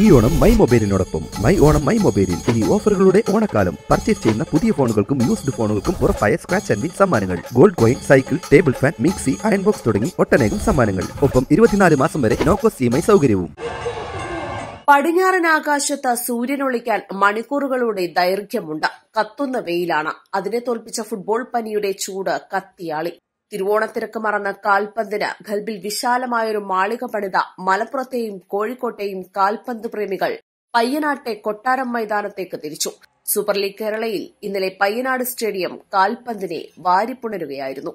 ഈ ഓണം മൈ മൊബൈലിനോടൊപ്പം my Onam my മൊബൈലിൽ ഇനി ഓഫറുകളുടെ ഓണക്കാലം പർച്ചേസ് ചെയ്യുന്ന പുതിയ ഫോണുകൾക്കും യൂസ്ഡ് ഫോണുകൾക്കും ഉറപ്പായ സ്ക്രാച്ച് ആൻഡ് വിൻ സമ്മാനങ്ങൾ gold coin cycle table fan mixie iron box തുടങ്ങി ഒട്ടനേകം സമ്മാനങ്ങൾ ഒപ്പം ഇരുപത്തിനാല് മാസം വരെ നോക്കോ സിയുമായി സൗകര്യവും പടിഞ്ഞാറൻ ആകാശത്ത് സൂര്യനൊളിക്കാൻ മണിക്കൂറുകളുടെ ദൈർഘ്യമുണ്ട് കത്തുന്ന വെയിലാണ് അതിനെ തോൽപ്പിച്ച ഫുട്ബോൾ പനിയുടെ ചൂട് കത്തിയാളി തിരുവോണത്തിരക്ക് മറന്ന കാൽപന്തിന് ഖൽബിൽ വിശാലമായൊരു മാളിക പണിത മലപ്പുറത്തെയും കോഴിക്കോട്ടെയും കാൽപന്ത് പ്രേമികൾ പയ്യനാട്ടെ കൊട്ടാരം മൈതാനത്തേക്ക് തിരിച്ചു സൂപ്പർ ലീഗ് കേരളയിൽ ഇന്നലെ പയ്യനാട് സ്റ്റേഡിയം കാൽപന്തിനെ വാരിപ്പുണരുകയായിരുന്നു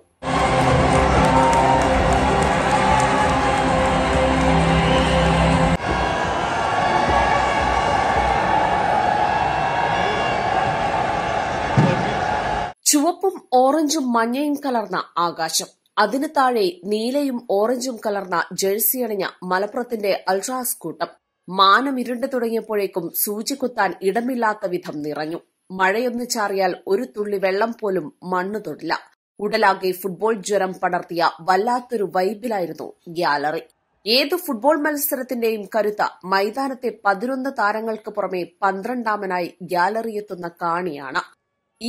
ചുവപ്പും ഓറഞ്ചും മഞ്ഞയും കലർന്ന ആകാശം അതിന് താഴെ നീലയും ഓറഞ്ചും കലർന്ന അണിഞ്ഞ മലപ്പുറത്തിന്റെ അൾട്രാസ് കൂട്ടം മാനമിരുണ്ടു തുടങ്ങിയപ്പോഴേക്കും കുത്താൻ ഇടമില്ലാത്ത വിധം നിറഞ്ഞു മഴയൊന്നു ചാറിയാൽ ഒരു തുള്ളി വെള്ളം പോലും മണ്ണു തൊടില്ല ഉടലാകെ ഫുട്ബോൾ ജ്വരം പടർത്തിയ വല്ലാത്തൊരു വൈബിലായിരുന്നു ഗ്യാലറി ഏത് ഫുട്ബോൾ മത്സരത്തിന്റെയും കരുത്ത മൈതാനത്തെ പതിനൊന്ന് താരങ്ങൾക്ക് പുറമെ പന്ത്രണ്ടാമനായി ഗ്യാലറിയെത്തുന്ന കാണിയാണ്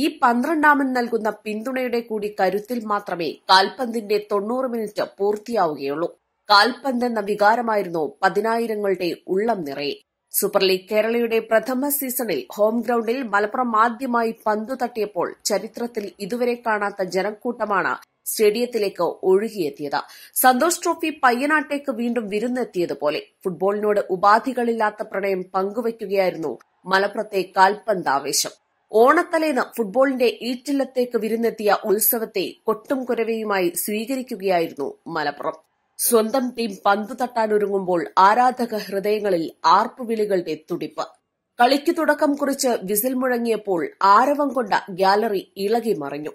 ഈ പന്ത്രണ്ടാമൻ നൽകുന്ന പിന്തുണയുടെ കൂടി കരുത്തിൽ മാത്രമേ കാൽപന്തിന്റെ തൊണ്ണൂറ് മിനിറ്റ് പൂർത്തിയാവുകയുള്ളൂ കാൽപന്ത് എന്ന വികാരമായിരുന്നു പതിനായിരങ്ങളുടെ ഉള്ളം നിറയെ സൂപ്പർ ലീഗ് കേരളയുടെ പ്രഥമ സീസണിൽ ഹോം ഗ്രൌണ്ടിൽ മലപ്പുറം ആദ്യമായി പന്തു തട്ടിയപ്പോൾ ചരിത്രത്തിൽ ഇതുവരെ കാണാത്ത ജനക്കൂട്ടമാണ് സ്റ്റേഡിയത്തിലേക്ക് ഒഴുകിയെത്തിയത് സന്തോഷ് ട്രോഫി പയ്യനാട്ടേക്ക് വീണ്ടും വിരുന്നെത്തിയതുപോലെ ഫുട്ബോളിനോട് ഉപാധികളില്ലാത്ത പ്രണയം പങ്കുവയ്ക്കുകയായിരുന്നു മലപ്പുറത്തെ ആവേശം ഓണത്തലേന്ന് ഫുട്ബോളിന്റെ ഈറ്റില്ലത്തേക്ക് വിരുന്നെത്തിയ ഉത്സവത്തെ കൊട്ടും കുരവയുമായി സ്വീകരിക്കുകയായിരുന്നു മലപ്പുറം സ്വന്തം ടീം പന്ത് തട്ടാനൊരുങ്ങുമ്പോൾ ആരാധക ഹൃദയങ്ങളിൽ ആർപ്പുവിളികളുടെ തുടിപ്പ് കളിക്ക് തുടക്കം കുറിച്ച് വിസിൽ മുഴങ്ങിയപ്പോൾ ആരവം കൊണ്ട ഗ്യാലറി ഇളകി മറിഞ്ഞു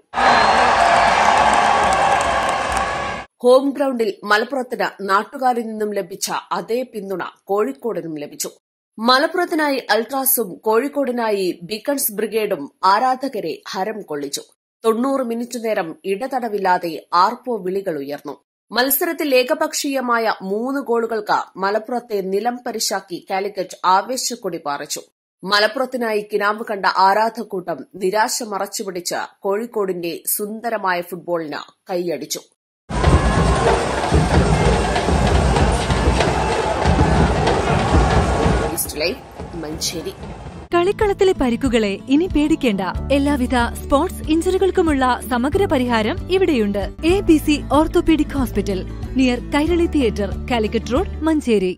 ഹോം ഗ്രൌണ്ടിൽ മലപ്പുറത്തിന് നാട്ടുകാരിൽ നിന്നും ലഭിച്ച അതേ പിന്തുണ കോഴിക്കോടിനും ലഭിച്ചു മലപ്പുറത്തിനായി അൾട്രാസും കോഴിക്കോടിനായി ബിക്കൺസ് ബ്രിഗേഡും ആരാധകരെ ഹരം കൊള്ളിച്ചു തൊണ്ണൂറ് മിനിറ്റ് നേരം ഇടതടവില്ലാതെ ആർപ്പോ വിളികൾ ഉയർന്നു മത്സരത്തിൽ ഏകപക്ഷീയമായ മൂന്ന് ഗോളുകൾക്ക് മലപ്പുറത്തെ നിലം പരിശാക്കി കാലിക്കറ്റ് ആവേശക്കൊടി പാറിച്ചു മലപ്പുറത്തിനായി കിനാവ് കണ്ട ആരാധക്കൂട്ടം നിരാശ മറച്ചുപിടിച്ച് കോഴിക്കോടിന്റെ സുന്ദരമായ ഫുട്ബോളിന് കൈയടിച്ചു മഞ്ചേരി കളിക്കളത്തിലെ പരിക്കുകളെ ഇനി പേടിക്കേണ്ട എല്ലാവിധ സ്പോർട്സ് ഇഞ്ചറികൾക്കുമുള്ള സമഗ്ര പരിഹാരം ഇവിടെയുണ്ട് A B C orthopaedic hospital near Kairali theatre Calicut road Manjeri